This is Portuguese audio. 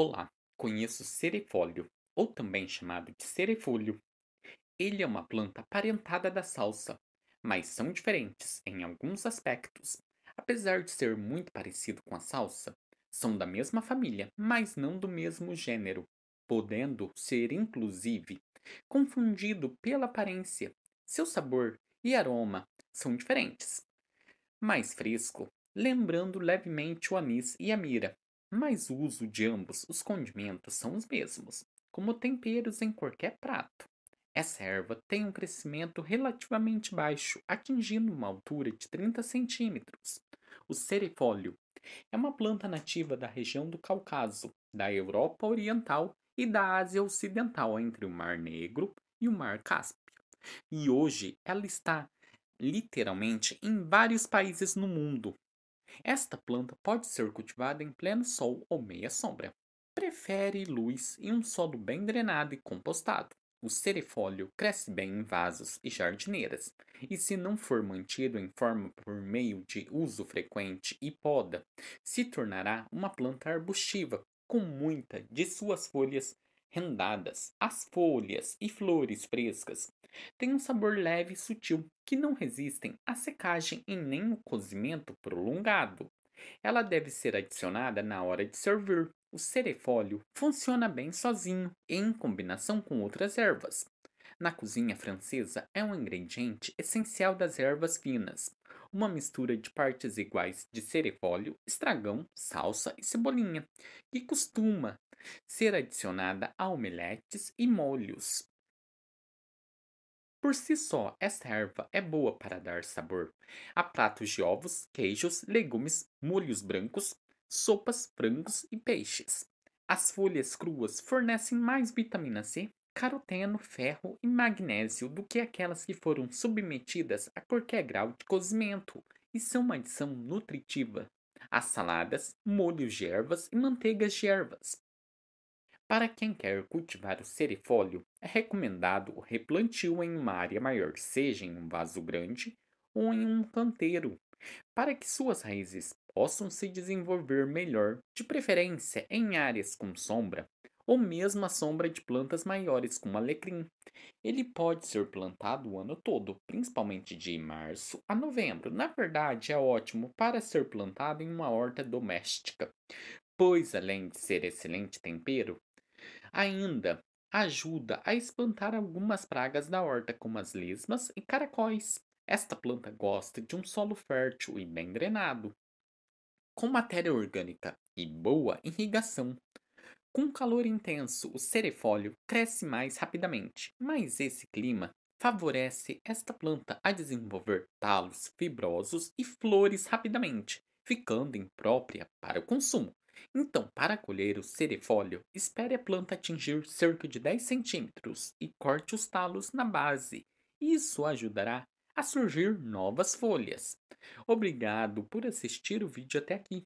Olá, conheço cerefolio, ou também chamado de cerefúlio. Ele é uma planta aparentada da salsa, mas são diferentes em alguns aspectos. Apesar de ser muito parecido com a salsa, são da mesma família, mas não do mesmo gênero, podendo ser inclusive confundido pela aparência. Seu sabor e aroma são diferentes. Mais fresco, lembrando levemente o anis e a mira, mas o uso de ambos os condimentos são os mesmos, como temperos em qualquer prato. Essa erva tem um crescimento relativamente baixo, atingindo uma altura de 30 centímetros. O cerefólio é uma planta nativa da região do Cáucaso, da Europa Oriental e da Ásia Ocidental, entre o Mar Negro e o Mar Cáspio. E hoje ela está literalmente em vários países no mundo, esta planta pode ser cultivada em pleno sol ou meia sombra. Prefere luz e um solo bem drenado e compostado. O cerefólio cresce bem em vasos e jardineiras, e se não for mantido em forma por meio de uso frequente e poda, se tornará uma planta arbustiva, com muita de suas folhas rendadas, as folhas e flores frescas têm um sabor leve e sutil que não resistem à secagem e nem ao cozimento prolongado. Ela deve ser adicionada na hora de servir. O cerefólio funciona bem sozinho e em combinação com outras ervas. Na cozinha francesa é um ingrediente essencial das ervas finas, uma mistura de partes iguais de cerefólio, estragão, salsa e cebolinha, que costuma ser adicionada a omeletes e molhos. Por si só, esta erva é boa para dar sabor a pratos de ovos, queijos, legumes, molhos brancos, sopas, frangos e peixes. As folhas cruas fornecem mais vitamina C, caroteno, ferro e magnésio do que aquelas que foram submetidas a qualquer grau de cozimento e são uma adição nutritiva às saladas, molhos de ervas e manteigas de ervas. Para quem quer cultivar o cerefólio, é recomendado o replantio em uma área maior, seja em um vaso grande ou em um canteiro, para que suas raízes possam se desenvolver melhor, de preferência em áreas com sombra ou mesmo a sombra de plantas maiores como alecrim. Ele pode ser plantado o ano todo, principalmente de março a novembro. Na verdade, é ótimo para ser plantado em uma horta doméstica, pois além de ser excelente tempero, Ainda ajuda a espantar algumas pragas da horta, como as lesmas e caracóis. Esta planta gosta de um solo fértil e bem drenado, com matéria orgânica e boa irrigação. Com calor intenso, o cerefólio cresce mais rapidamente, mas esse clima favorece esta planta a desenvolver talos fibrosos e flores rapidamente, ficando imprópria para o consumo. Então, para colher o cerefólio, espere a planta atingir cerca de 10 centímetros e corte os talos na base. Isso ajudará a surgir novas folhas. Obrigado por assistir o vídeo até aqui.